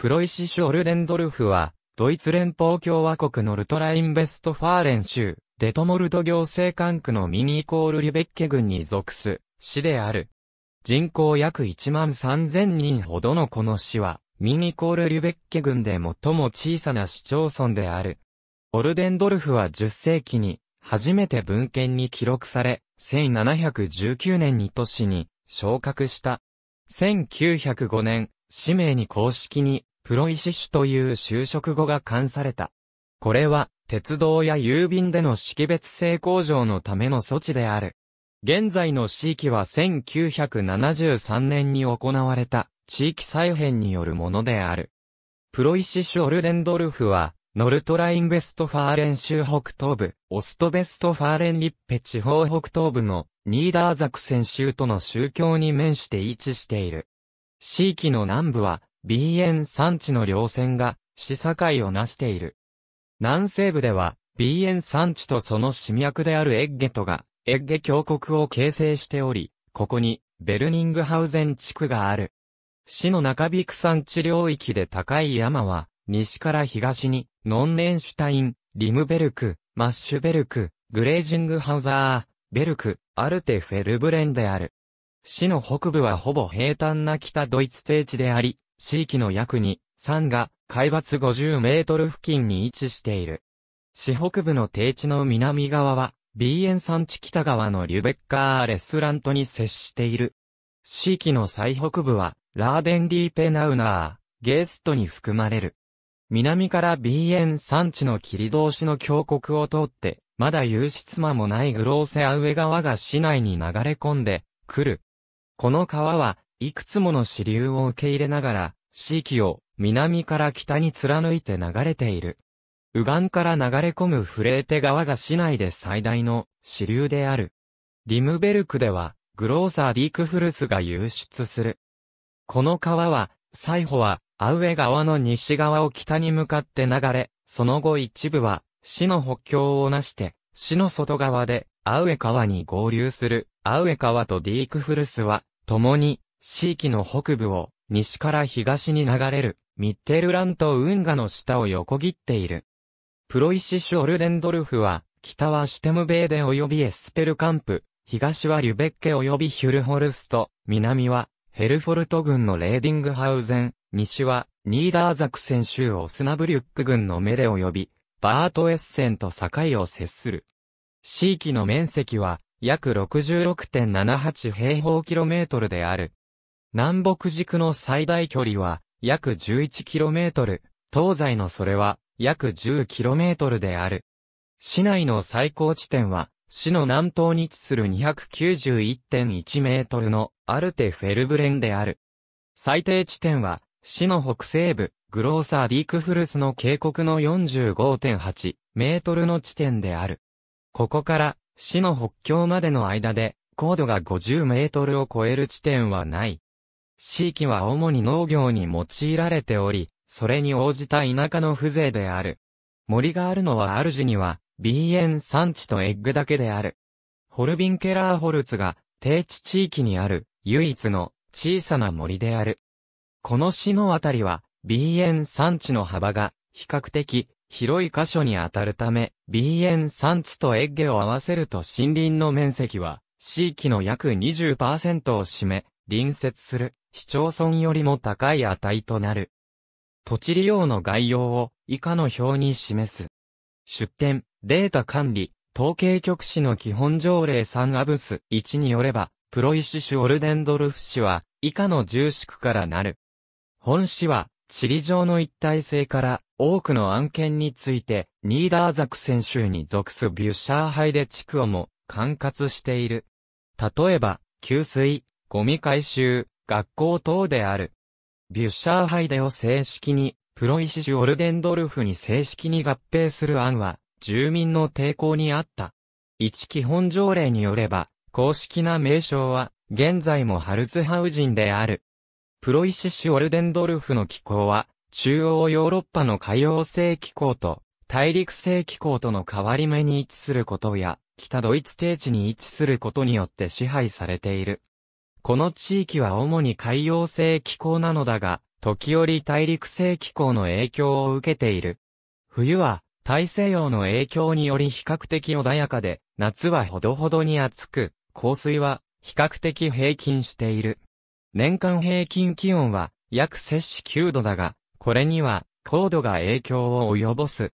プロイシ・ショルデンドルフは、ドイツ連邦共和国のルトラインベストファーレン州、デトモルド行政管区のミニイコールリベッケ郡に属す、市である。人口約1万3000人ほどのこの市は、ミニコール・リュベッケ郡で最も小さな市町村である。オルデンドルフは10世紀に、初めて文献に記録され、1719年に都市に昇格した。1905年、氏名に公式にプロイシシュという就職後が冠された。これは、鉄道や郵便での識別性向上のための措置である。現在の地域は1973年に行われた地域再編によるものである。プロイシシュ・オルレンドルフは、ノルトライン・ベストファーレン州北東部、オストベストファーレン・リッペ地方北東部のニーダーザクセン州との宗教に面して位置している。地域の南部は B 炎山地の稜線が、市境を成している。南西部では、B 炎山地とその市脈であるエッゲトが、エッゲ峡谷を形成しており、ここに、ベルニングハウゼン地区がある。市の中ビク山地領域で高い山は、西から東に、ノンネンシュタイン、リムベルク、マッシュベルク、グレージングハウザー、ベルク、アルテフェルブレンである。市の北部はほぼ平坦な北ドイツ低地であり、地域の約2、3が海抜50メートル付近に位置している。市北部の低地の南側は、ビーエン山地北側のリュベッカーレスラントに接している。地域の最北部は、ラーデンディーペナウナー、ゲーストに含まれる。南からビーエン山地の切通しの峡谷を通って、まだ有出間もないグローセアウエ川が市内に流れ込んで、くる。この川は、いくつもの支流を受け入れながら、地域を南から北に貫いて流れている。右岸から流れ込むフレーテ川が市内で最大の支流である。リムベルクでは、グローサーディークフルスが流出する。この川は、最後は、アウエ川の西側を北に向かって流れ、その後一部は、市の北境をなして、市の外側で、アウエ川に合流する、アウエ川とディークフルスは、共に、地域の北部を西から東に流れるミッテルラント運河の下を横切っている。プロイシシュ・オルデンドルフは、北はシュテムベーデン及びエスペルカンプ、東はリュベッケ及びヒュルホルスト、南はヘルフォルト軍のレーディングハウゼン、西はニーダーザクセン州オスナブリュック軍のメレ及びバートエッセンと境を接する。地域の面積は約66.78平方キロメートルである。南北軸の最大距離は約 11km、東西のそれは約 10km である。市内の最高地点は、市の南東に位置する291.1メートルのアルテフェルブレンである。最低地点は、市の北西部、グローサーディークフルスの渓谷の45.8メートルの地点である。ここから、市の北境までの間で、高度が50メートルを超える地点はない。地域は主に農業に用いられており、それに応じた田舎の風情である。森があるのは主には、ビーエン産地とエッグだけである。ホルビンケラーホルツが、低地地域にある、唯一の、小さな森である。この市のあたりは、ビーエン産地の幅が、比較的、広い箇所にあたるため、ビーエン産地とエッゲを合わせると森林の面積は、地域の約20%を占め、隣接する市町村よりも高い値となる。土地利用の概要を以下の表に示す。出典、データ管理、統計局市の基本条例3アブス1によれば、プロイシシュオルデンドルフ市は以下の重視からなる。本市は地理上の一体性から多くの案件についてニーダーザクセン州に属すビュッシャーハイデ地区をも管轄している。例えば、給水、ゴミ回収、学校等である。ビュッシャーハイデを正式に、プロイシシュ・オルデンドルフに正式に合併する案は、住民の抵抗にあった。一基本条例によれば、公式な名称は、現在もハルツハウジンである。プロイシシュ・オルデンドルフの気候は、中央ヨーロッパの海洋性気候と、大陸性気候との変わり目に位置することや、北ドイツ低地に位置することによって支配されている。この地域は主に海洋性気候なのだが、時折大陸性気候の影響を受けている。冬は大西洋の影響により比較的穏やかで、夏はほどほどに暑く、降水は比較的平均している。年間平均気温は約摂氏9度だが、これには高度が影響を及ぼす。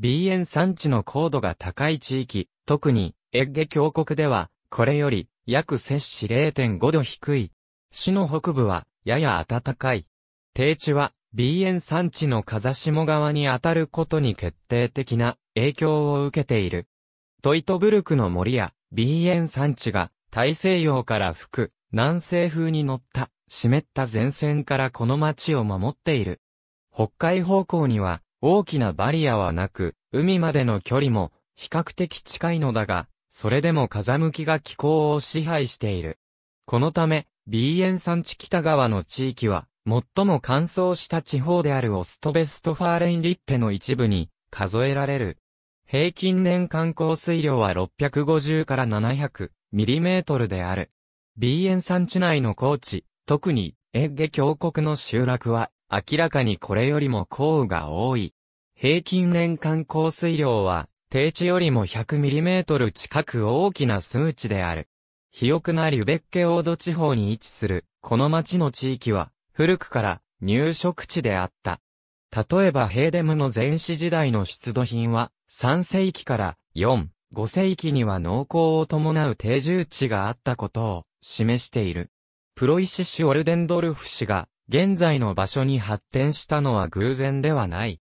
BN 産地の高度が高い地域、特にエッゲ峡谷では、これより約摂氏0.5度低い。市の北部は、やや暖かい。低地は、B 炎産地の風下側に当たることに決定的な影響を受けている。トイトブルクの森や、B 炎産地が、大西洋から吹く、南西風に乗った、湿った前線からこの町を守っている。北海方向には、大きなバリアはなく、海までの距離も、比較的近いのだが、それでも風向きが気候を支配している。このため、ビーエン山地北側の地域は、最も乾燥した地方であるオストベストファーレインリッペの一部に数えられる。平均年間降水量は650から700ミリメートルである。ビーエン山地内の高地、特にエッゲ峡谷の集落は明らかにこれよりも降雨が多い。平均年間降水量は低地よりも 100mm 近く大きな数値である。肥沃なリュベッケオード地方に位置する、この町の地域は、古くから入植地であった。例えばヘーデムの前史時代の出土品は、3世紀から4、5世紀には農耕を伴う定住地があったことを示している。プロイシシュ・オルデンドルフ氏が現在の場所に発展したのは偶然ではない。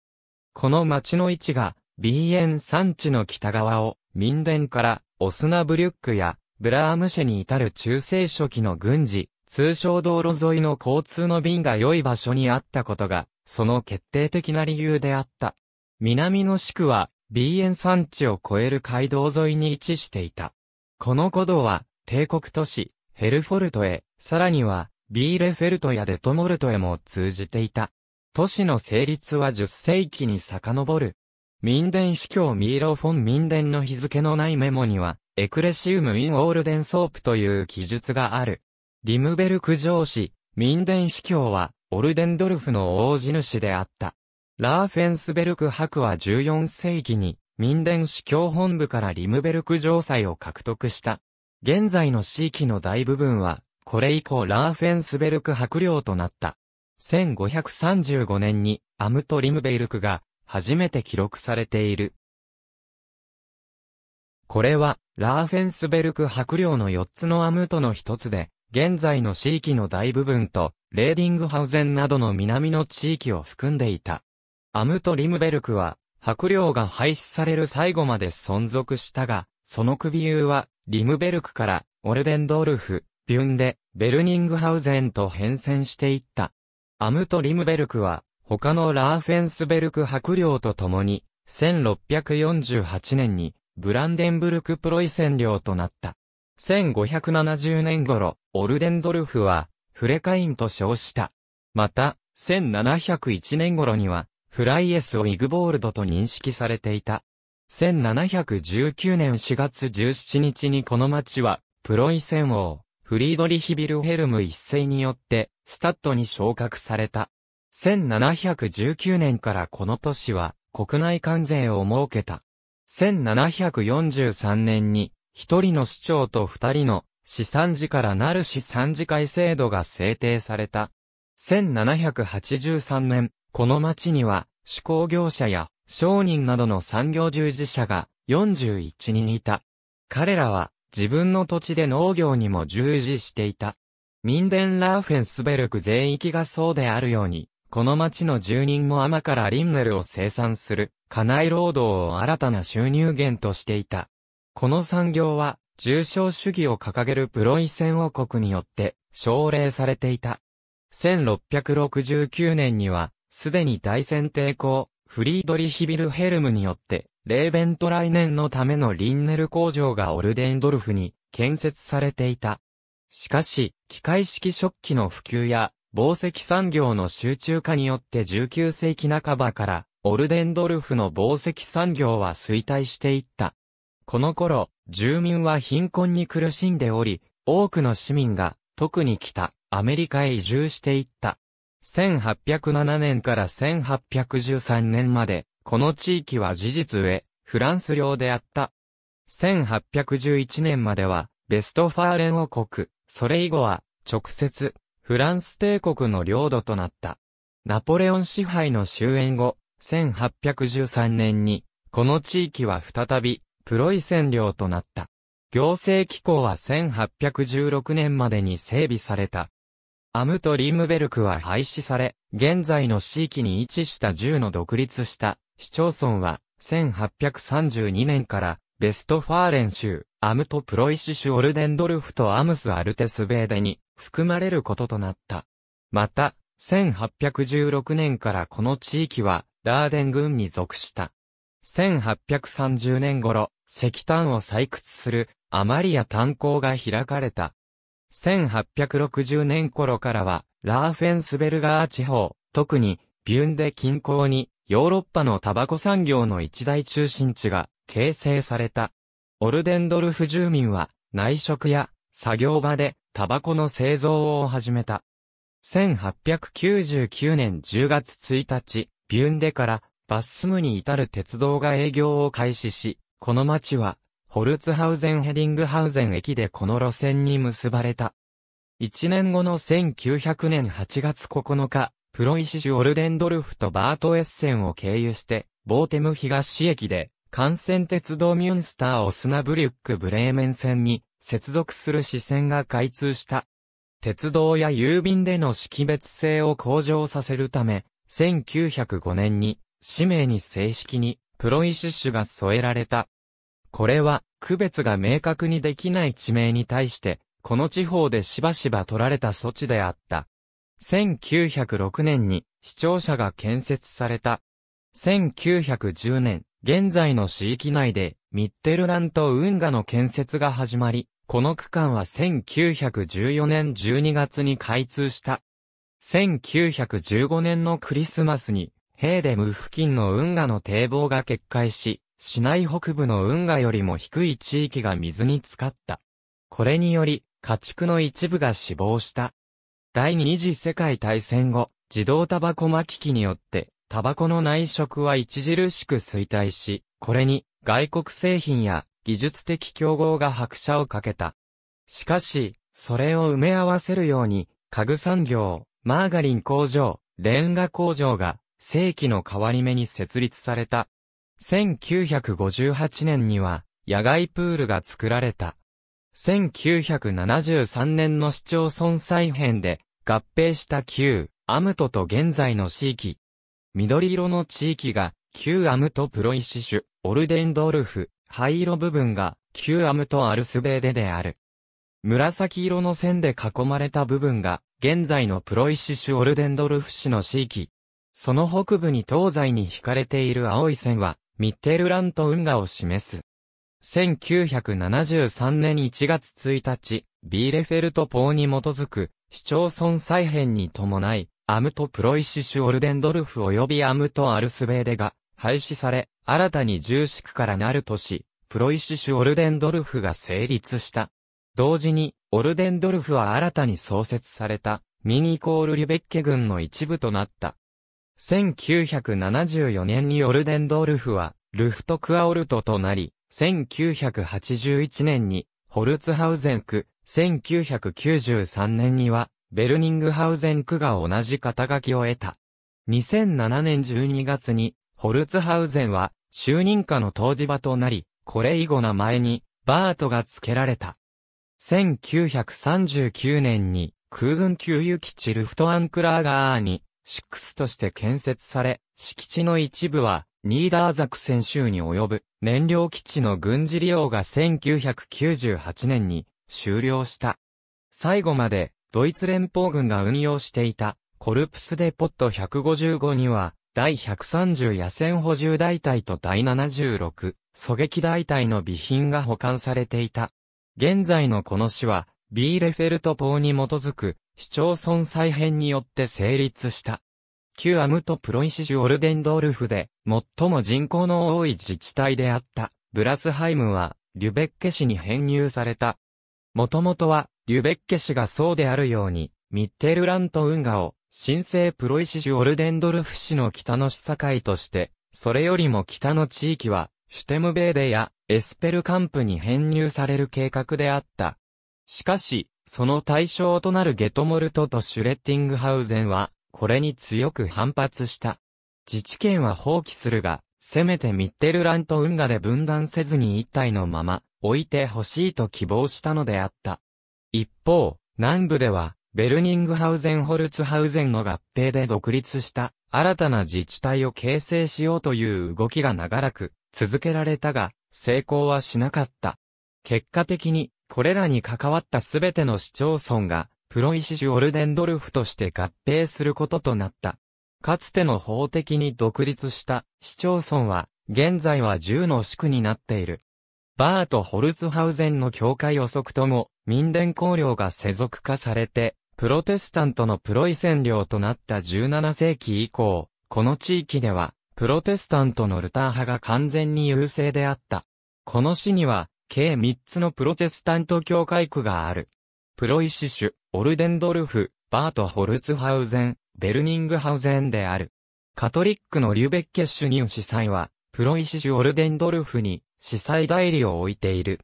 この町の位置が B ー山地の北側を、民伝からオスナブリュックやブラームシェに至る中世初期の軍事、通称道路沿いの交通の便が良い場所にあったことが、その決定的な理由であった。南の地区は、B ー山地を越える街道沿いに位置していた。この古道は、帝国都市、ヘルフォルトへ、さらには、ビーレフェルトやデトモルトへも通じていた。都市の成立は10世紀に遡る。民伝司教ミーロフォン民伝の日付のないメモには、エクレシウム・イン・オールデン・ソープという記述がある。リムベルク上司、民伝司教は、オルデンドルフの王子主であった。ラーフェンスベルク博は14世紀に、民伝司教本部からリムベルク城塞を獲得した。現在の地域の大部分は、これ以降ラーフェンスベルク博領となった。1535年にアムト・リムベルクが初めて記録されている。これは、ラーフェンスベルク白領の4つのアムトの一つで、現在の地域の大部分と、レーディングハウゼンなどの南の地域を含んでいた。アムト・リムベルクは、白領が廃止される最後まで存続したが、その首輸は、リムベルクから、オルデンドルフ、ビュンデ、ベルニングハウゼンと変遷していった。アムト・リムベルクは、他のラーフェンスベルク伯領と共に、1648年に、ブランデンブルクプロイセン領となった。1570年頃、オルデンドルフは、フレカインと称した。また、1701年頃には、フライエスをイグボールドと認識されていた。1719年4月17日にこの町は、プロイセン王、フリードリヒビルヘルム一世によって、スタッドに昇格された。1719年からこの都市は国内関税を設けた。1743年に一人の市長と二人の市産事からなる市産事会制度が制定された。1783年、この町には、手工業者や商人などの産業従事者が41人いた。彼らは自分の土地で農業にも従事していた。ミンデンラーフェンスベルク全域がそうであるように、この町の住人も甘からリンネルを生産する、家内労働を新たな収入源としていた。この産業は、重商主義を掲げるプロイセン王国によって、奨励されていた。1669年には、すでに大戦抵抗、フリードリヒビルヘルムによって、レーベント来年のためのリンネル工場がオルデンドルフに建設されていた。しかし、機械式食器の普及や宝石産業の集中化によって19世紀半ばから、オルデンドルフの宝石産業は衰退していった。この頃、住民は貧困に苦しんでおり、多くの市民が、特に北、アメリカへ移住していった。1807年から1813年まで、この地域は事実上、フランス領であった。1811年までは、ベストファーレン王国、それ以後は、直接、フランス帝国の領土となった。ナポレオン支配の終焉後、1813年に、この地域は再び、プロイセン領となった。行政機構は1816年までに整備された。アムとリームベルクは廃止され、現在の地域に位置した10の独立した市町村は、1832年からベストファーレン州、アムトプロイシシュオルデンドルフとアムスアルテスベーデに含まれることとなった。また、1816年からこの地域は、ラーデン軍に属した。1830年頃、石炭を採掘するアマリア炭鉱が開かれた。1860年頃からは、ラーフェンスベルガー地方、特に、ビュンデ近郊に、ヨーロッパのタバコ産業の一大中心地が形成された。オルデンドルフ住民は、内職や作業場でタバコの製造を始めた。1899年10月1日、ビュンデからバッスムに至る鉄道が営業を開始し、この町はホルツハウゼンヘディングハウゼン駅でこの路線に結ばれた。1年後の1900年8月9日、プロイシュ・オルデンドルフとバートエッセンを経由して、ボーテム東駅で、幹線鉄道ミュンスター・オスナブリュック・ブレーメン線に接続する視線が開通した。鉄道や郵便での識別性を向上させるため、1905年に、氏名に正式に、プロイシッシュが添えられた。これは、区別が明確にできない地名に対して、この地方でしばしば取られた措置であった。1906年に、市庁舎が建設された。1910年、現在の市域内で、ミッテルラント運河の建設が始まり、この区間は1914年12月に開通した。1915年のクリスマスに、ヘーデム付近の運河の堤防が決壊し、市内北部の運河よりも低い地域が水に浸かった。これにより、家畜の一部が死亡した。第二次世界大戦後、自動タバコ巻き機によって、タバコの内食は著しく衰退し、これに、外国製品や技術的競合が拍車をかけた。しかし、それを埋め合わせるように、家具産業、マーガリン工場、レンガ工場が、世紀の変わり目に設立された。1958年には、野外プールが作られた。1973年の市町村再編で、合併した旧、アムトと現在の地域。緑色の地域が、旧アムトプロイシシュ、オルデンドルフ、灰色部分が、旧アムトアルスベーデである。紫色の線で囲まれた部分が、現在のプロイシシュオルデンドルフ市の地域。その北部に東西に引かれている青い線は、ミッテルラント運河を示す。1973年1月1日、ビーレフェルト法に基づく、市町村再編に伴い、アムトプロイシシュオルデンドルフ及びアムトアルスベーデが、廃止され、新たに重視区からなる都市、プロイシシュ・オルデンドルフが成立した。同時に、オルデンドルフは新たに創設された、ミニコール・リュベッケ軍の一部となった。1974年にオルデンドルフは、ルフトクアオルトとなり、1981年に、ホルツハウゼン区、1993年には、ベルニングハウゼン区が同じ肩書きを得た。2007年12月に、ホルツハウゼンは、就任下の当時場となり、これ以後名前に、バートが付けられた。1939年に、空軍給油基地ルフトアンクラーガーに、6として建設され、敷地の一部は、ニーダーザク先週州に及ぶ燃料基地の軍事利用が1998年に終了した。最後までドイツ連邦軍が運用していたコルプスデポット155には第130野戦補充大隊と第76狙撃大隊の備品が保管されていた。現在のこの市は、ビーレフェルト法に基づく、市町村再編によって成立した。旧アムトプロイシジュオルデンドルフで、最も人口の多い自治体であった、ブラスハイムは、リュベッケ市に編入された。もともとは、リュベッケ市がそうであるように、ミッテルラント運河を新生プロイシジュ・オルデンドルフ市の北の市境として、それよりも北の地域は、シュテムベーデやエスペルカンプに編入される計画であった。しかし、その対象となるゲトモルトとシュレッティングハウゼンは、これに強く反発した。自治権は放棄するが、せめてミッテルランと運河で分断せずに一体のまま、置いてほしいと希望したのであった。一方、南部では、ベルニングハウゼンホルツハウゼンの合併で独立した新たな自治体を形成しようという動きが長らく続けられたが、成功はしなかった。結果的に、これらに関わったすべての市町村が、プロイシシュ・オルデンドルフとして合併することとなった。かつての法的に独立した市町村は、現在は10の市区になっている。バーとホルツハウゼンの境界予測とも、民伝公領が世俗化されて、プロテスタントのプロイセン領となった17世紀以降、この地域では、プロテスタントのルター派が完全に優勢であった。この市には、計3つのプロテスタント教会区がある。プロイシシュ、オルデンドルフ、バート・ホルツハウゼン、ベルニングハウゼンである。カトリックのリュベッケ主任司祭は、プロイシシュ・オルデンドルフに、司祭代理を置いている。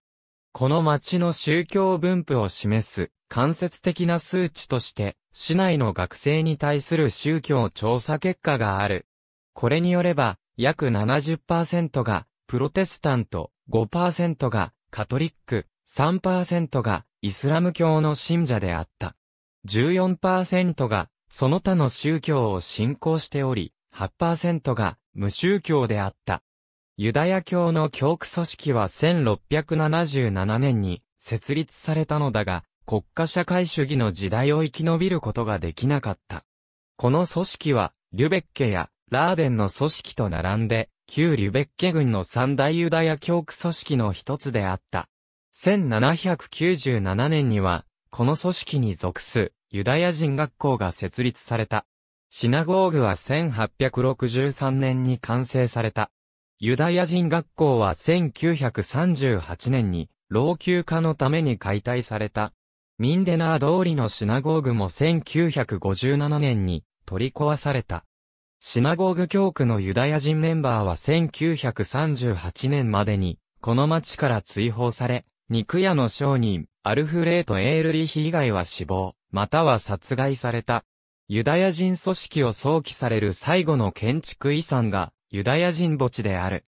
この町の宗教分布を示す間接的な数値として、市内の学生に対する宗教調査結果がある。これによれば、約70%がプロテスタント、5%がカトリック、3%がイスラム教の信者であった。14%がその他の宗教を信仰しており、8%が無宗教であった。ユダヤ教の教区組織は1677年に設立されたのだが、国家社会主義の時代を生き延びることができなかった。この組織は、リュベッケやラーデンの組織と並んで、旧リュベッケ軍の三大ユダヤ教区組織の一つであった。1797年には、この組織に属すユダヤ人学校が設立された。シナゴーグは1863年に完成された。ユダヤ人学校は1938年に老朽化のために解体された。ミンデナー通りのシナゴーグも1957年に取り壊された。シナゴーグ教区のユダヤ人メンバーは1938年までに、この町から追放され、肉屋の商人、アルフレート・エールリヒ以外は死亡、または殺害された。ユダヤ人組織を想起される最後の建築遺産が、ユダヤ人墓地である。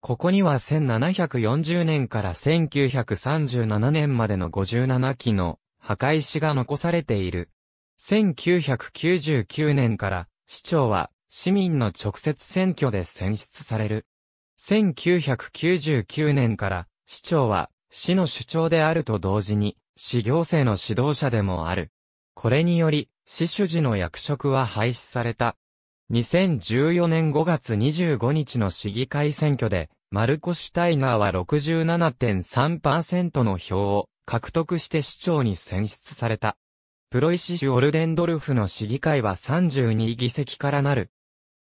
ここには1740年から1937年までの57基の墓石が残されている。1999年から市長は市民の直接選挙で選出される。1999年から市長は市の首長であると同時に市行政の指導者でもある。これにより、市主事の役職は廃止された。2014年5月25日の市議会選挙で、マルコ・シュタイナーは67.3%の票を獲得して市長に選出された。プロイシシュ・オルデンドルフの市議会は32議席からなる。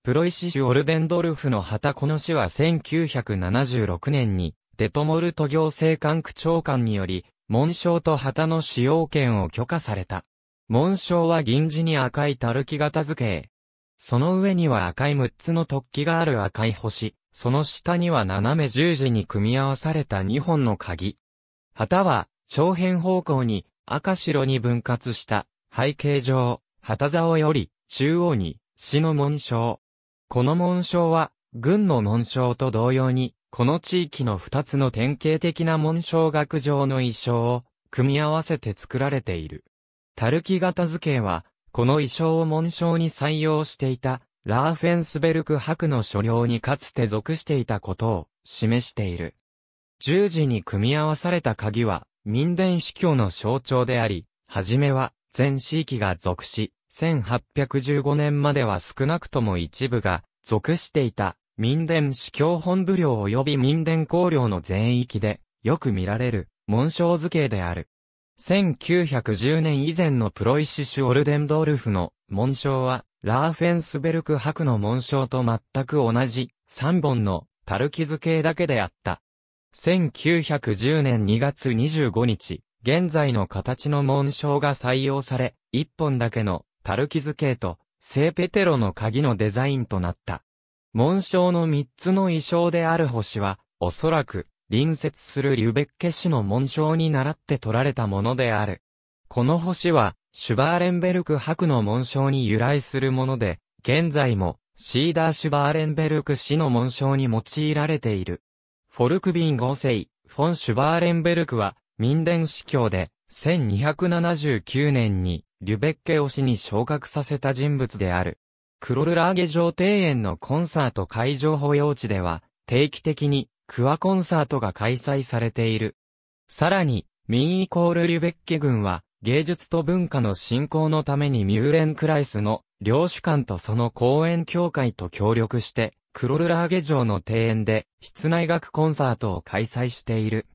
プロイシシュ・オルデンドルフの旗この市は1976年に、デトモルト行政官区長官により、紋章と旗の使用権を許可された。紋章は銀字に赤いたるき型付け。その上には赤い6つの突起がある赤い星、その下には斜め十字に組み合わされた2本の鍵。旗は、長辺方向に赤白に分割した背景上、旗竿より中央に死の紋章。この紋章は、軍の紋章と同様に、この地域の二つの典型的な紋章学上の意匠を組み合わせて作られている。たるき型図形は、この意匠を紋章に採用していた、ラーフェンスベルク博の所領にかつて属していたことを示している。十字に組み合わされた鍵は、民伝司教の象徴であり、はじめは全地域が属し、1815年までは少なくとも一部が属していた民伝司教本部領及び民伝公領の全域でよく見られる紋章図形である。1910年以前のプロイシシュ・オルデンドルフの紋章は、ラーフェンスベルク博の紋章と全く同じ3本のタルキ図形だけであった。1910年2月25日、現在の形の紋章が採用され、1本だけのタルキ図形と聖ペテロの鍵のデザインとなった。紋章の3つの衣装である星は、おそらく隣接するリュベッケ市の紋章に倣って取られたものである。この星は、シュバーレンベルク博の紋章に由来するもので、現在も、シーダーシュバーレンベルク氏の紋章に用いられている。フォルクビン合成、フォン・シュバーレンベルクは、民伝司教で、1279年に、リュベッケ推しに昇格させた人物である。クロルラーゲ城庭園のコンサート会場保養地では、定期的に、クアコンサートが開催されている。さらに、ミンイコールリュベッケ軍は、芸術と文化の振興のためにミューレンクライスの領主館とその公園協会と協力して、クロルラーゲ城の庭園で室内楽コンサートを開催している。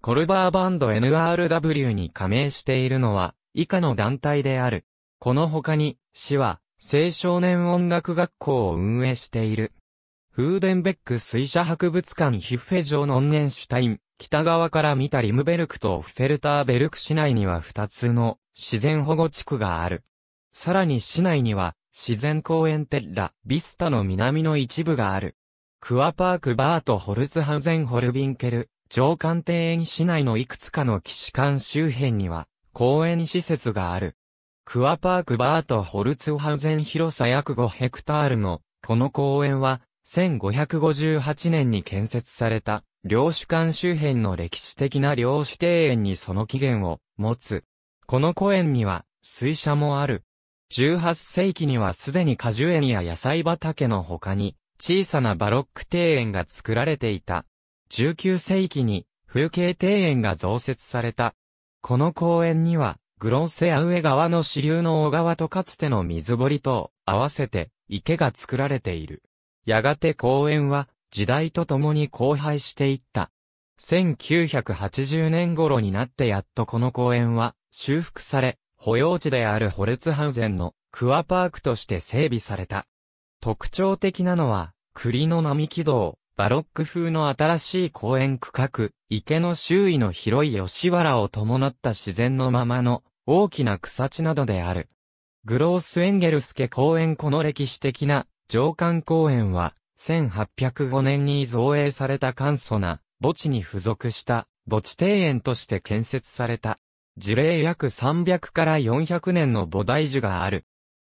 コルバーバンド NRW に加盟しているのは以下の団体である。この他に、市は青少年音楽学校を運営している。フーデンベック水車博物館ヒッフェ城のンネンシュタイン、北側から見たリムベルクとフェルターベルク市内には2つの自然保護地区がある。さらに市内には自然公園テッラ、ビスタの南の一部がある。クアパークバートホルツハウゼンホルビンケル、上官庭園市内のいくつかの騎士館周辺には公園施設がある。クアパークバートホルツハウゼン広さ約5ヘクタールのこの公園は1558年に建設された、領主館周辺の歴史的な領主庭園にその起源を持つ。この公園には、水車もある。18世紀にはすでに果樹園や野菜畑の他に、小さなバロック庭園が作られていた。19世紀に、風景庭園が増設された。この公園には、グロンセア上川の支流の小川とかつての水堀と合わせて池が作られている。やがて公園は時代とともに荒廃していった。1980年頃になってやっとこの公園は修復され、保養地であるホルツハウゼンのクアパークとして整備された。特徴的なのは、栗の並木道、バロック風の新しい公園区画、池の周囲の広い吉原を伴った自然のままの大きな草地などである。グロースエンゲルスケ公園この歴史的な上官公園は、1805年に造営された簡素な墓地に付属した墓地庭園として建設された。樹齢約300から400年の菩提樹がある。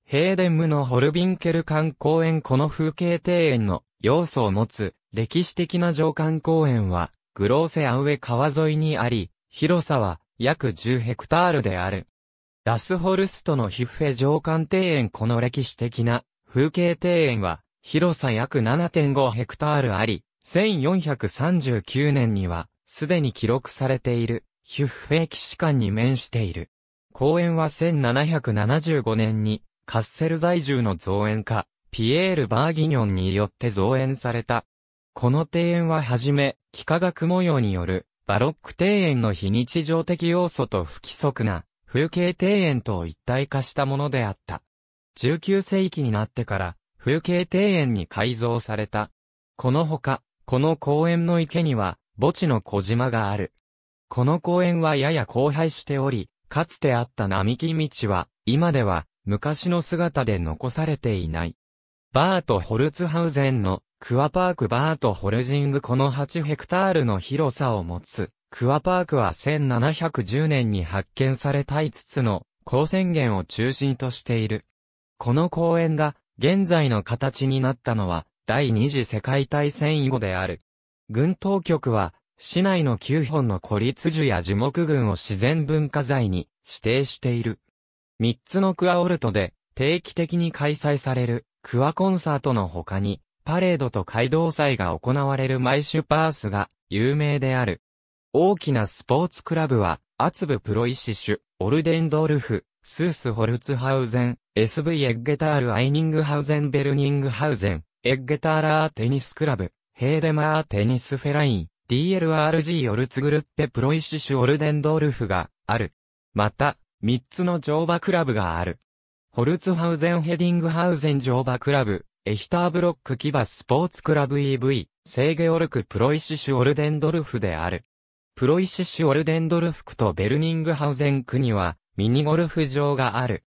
ヘーデンムのホルビンケル館公園この風景庭園の要素を持つ歴史的な上官公園はグローセアウェ川沿いにあり、広さは約10ヘクタールである。ラスホルストのヒフェ上官庭園この歴史的な風景庭園は、広さ約7.5ヘクタールあり、1439年には、すでに記録されている、ヒュッフェー士館に面している。公園は1775年に、カッセル在住の造園家、ピエール・バーギニョンによって造園された。この庭園ははじめ、幾何学模様による、バロック庭園の非日常的要素と不規則な、風景庭園と一体化したものであった。19世紀になってから風景庭園に改造された。このほか、この公園の池には墓地の小島がある。この公園はやや荒廃しており、かつてあった並木道は、今では昔の姿で残されていない。バート・ホルツハウゼンのクアパークバート・ホルジングこの8ヘクタールの広さを持つクアパークは1710年に発見された5つの高宣言を中心としている。この公園が現在の形になったのは第二次世界大戦以後である。軍当局は市内の9本の孤立樹や樹木群を自然文化財に指定している。3つのクアオルトで定期的に開催されるクアコンサートの他にパレードと街道祭が行われる毎週パースが有名である。大きなスポーツクラブは、アツブプロイシシュ、オルデンドルフ、スースホルツハウゼン、SV エッゲタール・アイニングハウゼン・ベルニングハウゼン、エッゲターラーテニスクラブ、ヘーデマーテニスフェライン、DLRG オルツグルッペプロイシシュオルデンドルフがある。また、3つの乗馬クラブがある。ホルツハウゼンヘディングハウゼン乗馬クラブ、エヒターブロックキバスポーツクラブ EV、セーゲオルクプロイシシュオルデンドルフである。プロイシシュオルデンドルフクとベルニングハウゼン区には、ミニゴルフ場がある。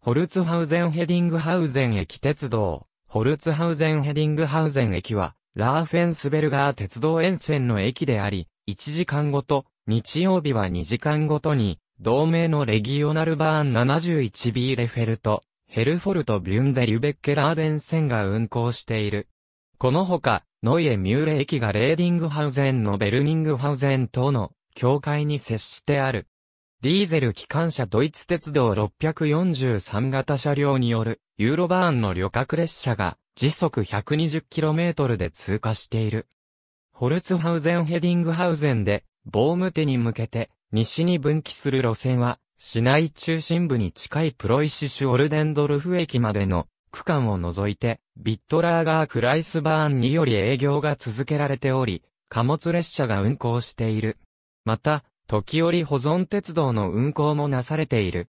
ホルツハウゼンヘディングハウゼン駅鉄道。ホルツハウゼンヘディングハウゼン駅は、ラーフェンスベルガー鉄道沿線の駅であり、1時間ごと、日曜日は2時間ごとに、同盟のレギオナルバーン 71B レフェルト、ヘルフォルト・ビュンデ・リュベッケ・ラーデン線が運行している。このほか、ノイエ・ミューレ駅がレーディングハウゼンのベルニングハウゼン等の境界に接してある。ディーゼル機関車ドイツ鉄道643型車両によるユーロバーンの旅客列車が時速 120km で通過している。ホルツハウゼンヘディングハウゼンでボームテに向けて西に分岐する路線は市内中心部に近いプロイシシュオルデンドルフ駅までの区間を除いてビットラーガークライスバーンにより営業が続けられており貨物列車が運行している。また、時折保存鉄道の運行もなされている。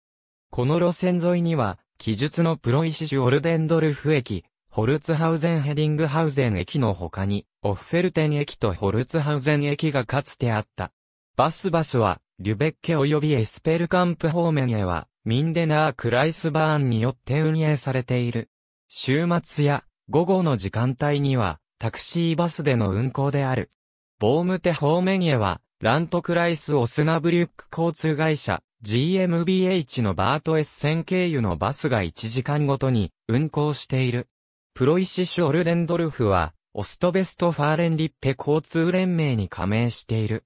この路線沿いには、記述のプロイシシュ・オルデンドルフ駅、ホルツハウゼン・ヘディングハウゼン駅の他に、オッフェルテン駅とホルツハウゼン駅がかつてあった。バスバスは、リュベッケ及びエスペルカンプ方面へは、ミンデナー・クライスバーンによって運営されている。週末や午後の時間帯には、タクシーバスでの運行である。ボームテ方面へは、ラントクライス・オスナブリュック交通会社、GMBH のバート S 線経由のバスが1時間ごとに運行している。プロイシシュ・オルデンドルフは、オストベストファーレンリッペ交通連盟に加盟している。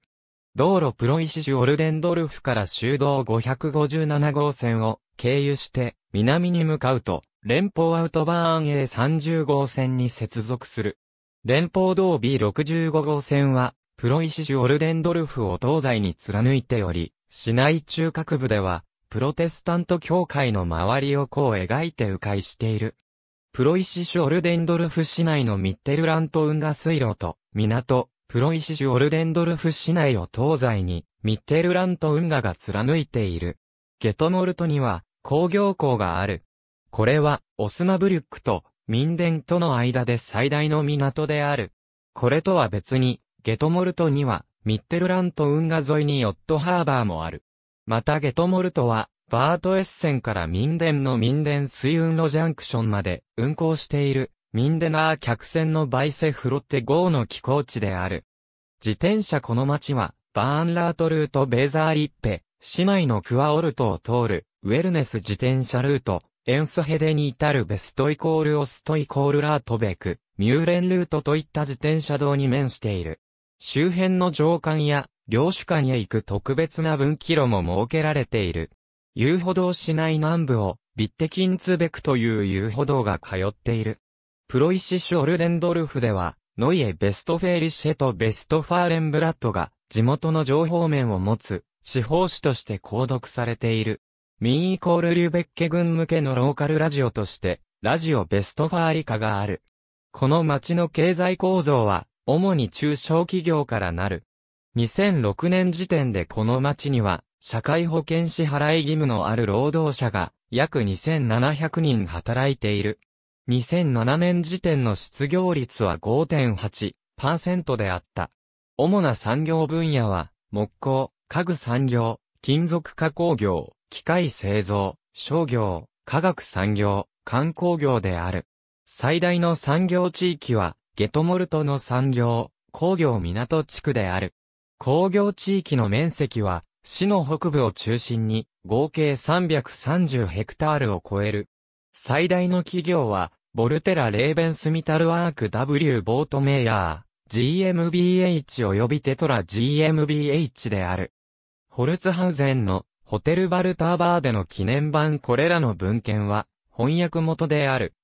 道路プロイシシュ・オルデンドルフから修道557号線を経由して南に向かうと、連邦アウトバーン A30 号線に接続する。連邦道 B65 号線はプロイシシュ・オルデンドルフを東西に貫いており、市内中核部では、プロテスタント教会の周りをこう描いて迂回している。プロイシシュ・オルデンドルフ市内のミッテルラント運河水路と、港、プロイシシュ・オルデンドルフ市内を東西に、ミッテルラント運河が貫いている。ゲトモルトには、工業港がある。これは、オスナブリュックと、ミンデンとの間で最大の港である。これとは別に、ゲトモルトには、ミッテルラント運河沿いにヨットハーバーもある。またゲトモルトは、バートエッセンから民ンの民ン水運路ジャンクションまで運行している、ミンデナー客船のバイセフロッテ号の寄港地である。自転車この町は、バーンラートルートベーザーリッペ、市内のクアオルトを通る、ウェルネス自転車ルート、エンスヘデに至るベストイコールオストイコールラートベク、ミューレンルートといった自転車道に面している。周辺の上官や領主間へ行く特別な分岐路も設けられている。遊歩道市内南部をビッテキンツベクという遊歩道が通っている。プロイシシュ・オルデンドルフでは、ノイエ・ベストフェーリシェとベストファーレンブラッドが地元の情報面を持つ地方紙として購読されている。ミンイコール・リュベッケ軍向けのローカルラジオとして、ラジオベストファーリカがある。この町の経済構造は、主に中小企業からなる。2006年時点でこの町には、社会保険支払い義務のある労働者が、約2700人働いている。2007年時点の失業率は5.8%であった。主な産業分野は、木工、家具産業、金属加工業、機械製造、商業、化学産業、観光業である。最大の産業地域は、ゲトモルトの産業、工業港地区である。工業地域の面積は、市の北部を中心に、合計330ヘクタールを超える。最大の企業は、ボルテラ・レーベンスミタルワーク W ボートメイヤー、GMBH 及びテトラ GMBH である。ホルツハウゼンのホテルバルターバーでの記念版これらの文献は翻訳元である